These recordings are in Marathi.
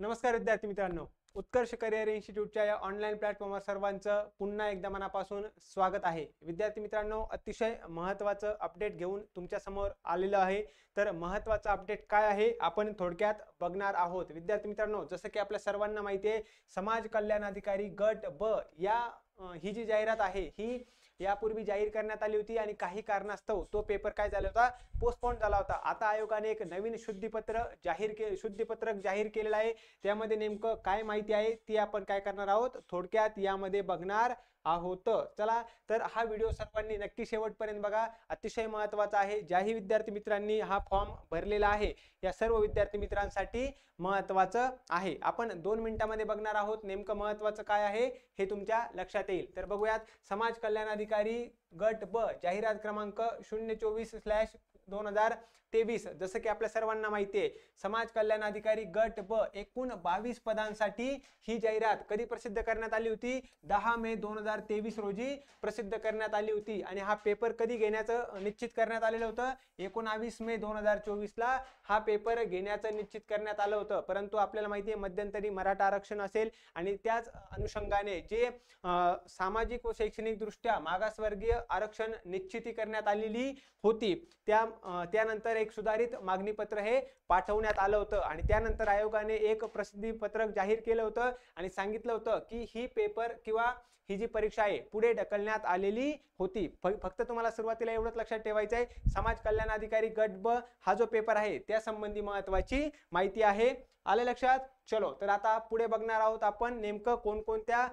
नमस्कार विद्यार्थी मित्रांनो उत्कर्ष करिअर इन्स्टिट्यूटच्या या ऑनलाईन प्लॅटफॉर्मवर सर्वांचं पुन्हा एकदा मनापासून स्वागत आहे विद्यार्थी मित्रांनो अतिशय महत्त्वाचं अपडेट घेऊन तुमच्यासमोर आलेलं आहे तर महत्त्वाचं अपडेट काय आहे आपण थोडक्यात बघणार आहोत विद्यार्थी मित्रांनो जसं की आपल्या सर्वांना माहिती आहे समाज कल्याण अधिकारी गट ब या ही जी जाहिरात आहे ही यापूर्वी जाहीर करण्यात आली होती आणि काही कारणास्तव तो पेपर काय झाला होता पोस्टपोन झाला होता आता आयोगाने एक नवीन शुद्धीपत्र जाहीर के शुद्धीपत्रक जाहीर केलेलं आहे त्यामध्ये नेमकं काय माहिती आहे ती आपण काय करणार आहोत थोडक्यात यामध्ये बघणार आहोत चला तर हा व्हिडिओ सर्वांनी नक्की शेवटपर्यंत बघा अतिशय महत्वाचा आहे ज्याही विद्यार्थी मित्रांनी हा फॉर्म भरलेला आहे या सर्व विद्यार्थी मित्रांसाठी महत्वाचं आहे आपण दोन मिनिटांमध्ये बघणार आहोत नेमकं महत्वाचं काय आहे हे तुमच्या लक्षात येईल तर बघूयात समाज कल्याण अधिकारी गट ब जाहिरात क्रमांक शून्य चोवीस स्लॅश दोन हजार तेवीस जसं की आपल्या सर्वांना माहिती आहे समाज कल्याण अधिकारी गट ब एकूण बावीस पदांसाठी ही जाहिरात कधी प्रसिद्ध करण्यात आली होती दहा मे दोन हजार तेवीस रोजी प्रसिद्ध करण्यात आली होती आणि हा पेपर कधी घेण्याचं निश्चित करण्यात आलेलं होतं एकोणावीस मे दोन हजार चोवीसला हा पेपर घेण्याचं निश्चित करण्यात आलं होतं परंतु आपल्याला माहिती आहे मध्यंतरी मराठा आरक्षण असेल आणि त्याच अनुषंगाने जे सामाजिक व शैक्षणिकदृष्ट्या मागासवर्गीय आरक्षण निश्चिती करण्यात आलेली होती त्या त्यानंतर एक सुधारित मागणीपत्र हे पाठवण्यात आलं होतं आणि त्यानंतर आयोगाने एक प्रसिद्धी पत्रक जाहीर केलं होतं आणि सांगितलं होतं की ही पेपर किंवा ही जी परीक्षा आहे पुढे ढकलण्यात आलेली होती फक्त तुम्हाला सुरुवातीला एवढंच लक्षात ठेवायचं आहे समाज कल्याण अधिकारी गट ब हा जो पेपर आहे त्या संबंधी महत्वाची माहिती आहे आले लक्षात चलो तर आता पुढे बघणार आहोत आपण नेमकं कोणकोणत्या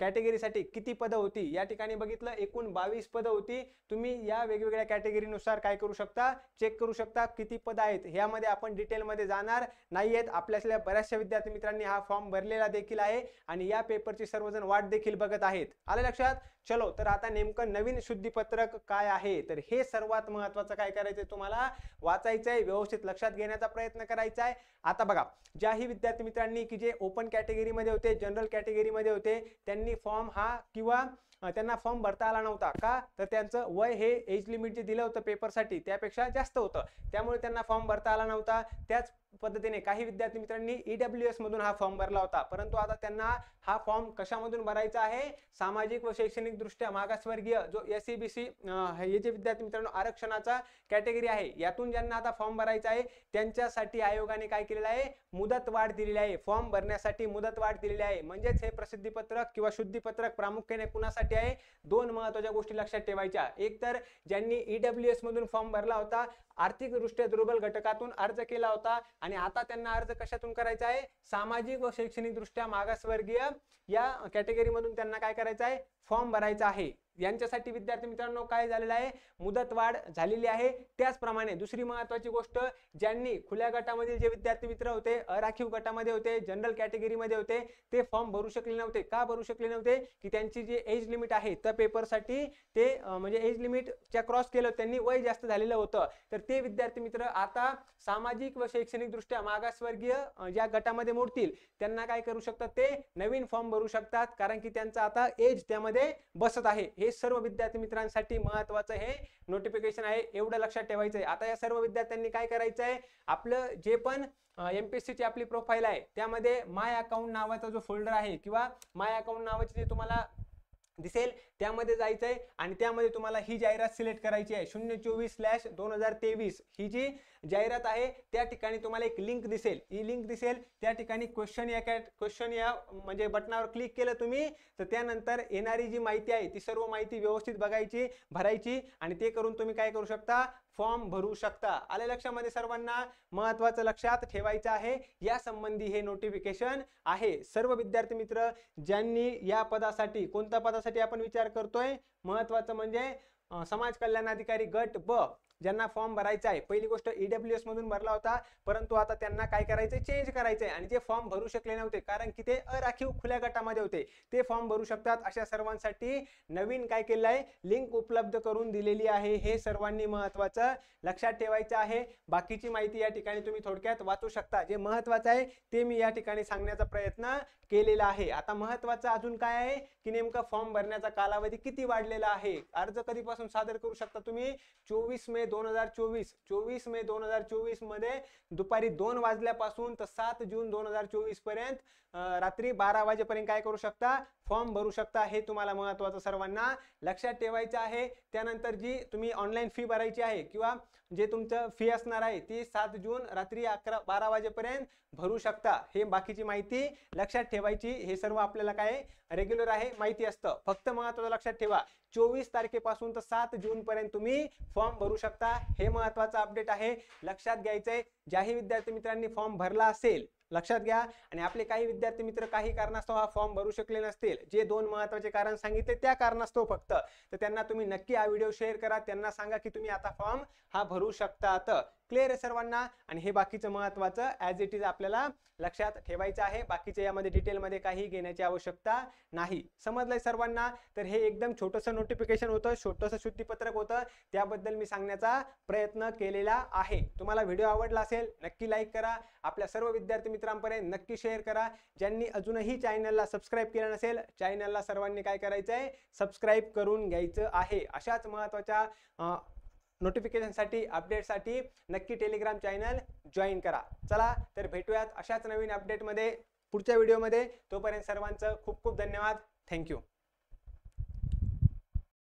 कॅटेगरीसाठी किती पदं होती या ठिकाणी बघितलं एकूण बावीस पदं होती तुम्ही या वेगवेगळ्या कॅटेगरीनुसार काय करू शकता चेक करू शकता किती पदं आहेत ह्यामध्ये आपण डिटेलमध्ये जाणार नाही आहेत आपल्यासल्या बऱ्याचशा विद्यार्थी मित्रांनी हा फॉर्म भरलेला देखील आहे आणि या पेपरची सर्वजण वाट देखील बघत आहेत आलं लक्षात चलो तर आता नेमकं नवीन शुद्धीपत्रक काय आहे तर हे सर्वात महत्वाचं काय करायचंय तुम्हाला वाचायचं आहे व्यवस्थित लक्षात घेण्याचा प्रयत्न करायचा आहे आता बघा ज्याही विद्यार्थी मित्रांनी की जे ओपन कॅटेगरीमध्ये होते जनरल कॅटेगरीमध्ये होते त्यांनी फॉर्म हा किंवा त्यांना फॉर्म भरता आला नव्हता का तर त्यांचं वय हे एज लिमिट जे दिलं होतं पेपरसाठी त्यापेक्षा जास्त होतं त्यामुळे त्यांना फॉर्म भरता आला नव्हता त्याच पद्धतीने काही विद्यार्थी मित्रांनी ईडब्ल्यू e एस मधून हा फॉर्म भरला होता परंतु आता त्यांना हा फॉर्म कशामधून भरायचा आहे सामाजिक व शैक्षणिक दृष्ट्या मागासवर्गीय जो एस सी बी सी हे जे विद्यार्थी मित्रांनो आरक्षणाचा कॅटेगरी आहे यातून ज्यांना आता फॉर्म भरायचा आहे त्यांच्यासाठी आयोगाने काय केलेलं आहे मुदत वाढ दिलेली आहे फॉर्म भरण्यासाठी मुदत वाढ दिलेली आहे म्हणजेच हे प्रसिद्धीपत्रक किंवा शुद्धीपत्रक प्रामुख्याने कुणासाठी आहे दोन महत्वाच्या गोष्टी लक्षात ठेवायच्या एक तर ज्यांनी ईडब्ल्यू e एस मधून फॉर्म भरला होता आर्थिकदृष्ट्या दुर्बल घटकातून अर्ज केला होता आणि आता त्यांना अर्ज कशातून करायचा आहे सामाजिक व शैक्षणिक दृष्ट्या मागासवर्गीय या कॅटेगरीमधून त्यांना काय करायचं आहे फॉर्म भरायचा आहे यांच्यासाठी विद्यार्थी मित्रांनो काय झालेलं आहे मुदतवाढ झालेली आहे त्याचप्रमाणे दुसरी महत्वाची गोष्ट ज्यांनी खुल्या गटामधील जे विद्यार्थी मित्र होते अराखीव गटामध्ये होते जनरल कॅटेगरीमध्ये होते ते फॉर्म भरू शकले नव्हते का भरू शकले नव्हते की त्यांची जी एज लिमिट आहे त्या पेपरसाठी ते म्हणजे एज लिमिटच्या क्रॉस केलं त्यांनी वय जास्त झालेलं होतं तर ते विद्यार्थी मित्र आता सामाजिक व शैक्षणिकदृष्ट्या मागासवर्गीय ज्या गटामध्ये मोडतील त्यांना काय करू शकतात ते नवीन फॉर्म भरू शकतात कारण की त्यांचा आता एज त्यामध्ये बसत आहे हे सर्व विद्यार्थी मित्रांसाठी महत्वाचं हे नोटिफिकेशन आहे एवढं लक्षात ठेवायचं आहे आता या सर्व विद्यार्थ्यांनी काय करायचं आहे आपलं जे पण एमपीएससी ची आपली प्रोफाईल आहे त्यामध्ये माय अकाउंट नावाचा जो फोल्डर आहे किंवा माय अकाउंट नावाची जी तुम्हाला दिसेल त्यामध्ये जायचं आहे आणि त्यामध्ये तुम्हाला ही जाहिरात सिलेक्ट करायची आहे शून्य चोवीस स्लॅश दोन हजार तेवीस ही जी जाहिरात आहे त्या ठिकाणी तुम्हाला एक लिंक दिसेल ही लिंक दिसेल त्या ठिकाणी क्वेश्चन या कॅट क्वेश्चन या म्हणजे बटनावर क्लिक केलं तुम्ही तर त्यानंतर येणारी जी माहिती आहे ती सर्व माहिती व्यवस्थित बघायची भरायची आणि ते करून तुम्ही काय करू शकता फॉर्म भरू शकता आले लक्षामध्ये सर्वांना महत्वाचं लक्षात ठेवायचं आहे या संबंधी हे नोटिफिकेशन आहे सर्व विद्यार्थी मित्र ज्यांनी या पदासाठी कोणत्या पदासाठी आपण विचार करतोय महत्वाचं म्हणजे समाज कल्याण अधिकारी गट ब ज्यांना फॉर्म भरायचा आहे पहिली गोष्ट ईडब्ल्यू e एस मधून भरला होता परंतु आता त्यांना काय करायचंय चेंज करायचंय आणि जे फॉर्म भरू शकले नव्हते कारण की ते अराखीव खुल्या गटामध्ये होते ते फॉर्म भरू शकतात अशा सर्वांसाठी नवीन काय केलं आहे लिंक उपलब्ध करून दिलेली आहे हे सर्वांनी महत्वाचं लक्षात ठेवायचं आहे बाकीची माहिती या ठिकाणी तुम्ही थोडक्यात वाचू शकता जे महत्वाचं आहे ते मी या ठिकाणी सांगण्याचा प्रयत्न केलेला आहे आता महत्वाचं अजून काय आहे की नेमका फॉर्म भरण्याचा कालावधी किती वाढलेला आहे अर्ज कधीपासून सादर करू शकता तुम्ही चोवीस मे दोन हजार चोवीस चोवीस मे दोन हजार चोवीस मध्ये दुपारी दोन वाजल्यापासून तर सात जून दोन हजार चोवीस पर्यंत रात्री बारा वाजेपर्यंत काय करू शकता फॉर्म भरू शकता हे तुम्हाला महत्त्वाचं सर्वांना लक्षात ठेवायचं आहे त्यानंतर जी तुम्ही ऑनलाईन फी भरायची आहे किंवा जे तुमचं फी असणार आहे ती सात जून रात्री अकरा बारा वाजेपर्यंत भरू शकता हे बाकीची माहिती लक्षात ठेवायची हे सर्व आपल्याला काय रेग्युलर आहे माहिती असतं फक्त महत्त्वाचं लक्षात ठेवा चोवीस तारखेपासून तर सात जूनपर्यंत तुम्ही फॉर्म भरू शकता हे महत्त्वाचं अपडेट आहे लक्षात घ्यायचं आहे ज्याही विद्यार्थी मित्रांनी फॉर्म भरला असेल लक्षात घ्या आणि आपले काही विद्यार्थी मित्र काही कारणास्तव हा फॉर्म भरू शकले नसतील जे दोन महत्वाचे कारण सांगितले त्या कारणास्तव फक्त तर त्यांना तुम्ही नक्की हा व्हिडिओ शेअर करा त्यांना सांगा की तुम्ही आता फॉर्म हा भरू शकतात क्लिअर आहे सर्वांना आणि हे बाकीचं महत्त्वाचं ॲज इट इज आपल्याला लक्षात ठेवायचं आहे बाकीच्या यामध्ये डिटेलमध्ये काही घेण्याची आवश्यकता नाही समजलंय सर्वांना तर हे एकदम छोटंसं नोटिफिकेशन होतं छोटंसं शुद्धीपत्रक होतं त्याबद्दल मी सांगण्याचा प्रयत्न केलेला आहे तुम्हाला व्हिडिओ आवडला असेल नक्की लाईक करा आपल्या सर्व विद्यार्थी मित्रांपर्यंत नक्की शेअर करा ज्यांनी अजूनही चॅनलला सबस्क्राईब केलं नसेल चॅनलला सर्वांनी काय करायचं आहे सबस्क्राईब करून घ्यायचं आहे अशाच महत्त्वाच्या नोटिफिकेशनसाठी अपडेटसाठी नक्की टेलिग्राम चॅनल जॉईन करा चला तर भेटूयात अशाच नवीन अपडेटमध्ये पुढच्या व्हिडिओमध्ये तोपर्यंत सर्वांचं खूप खूप धन्यवाद थँक्यू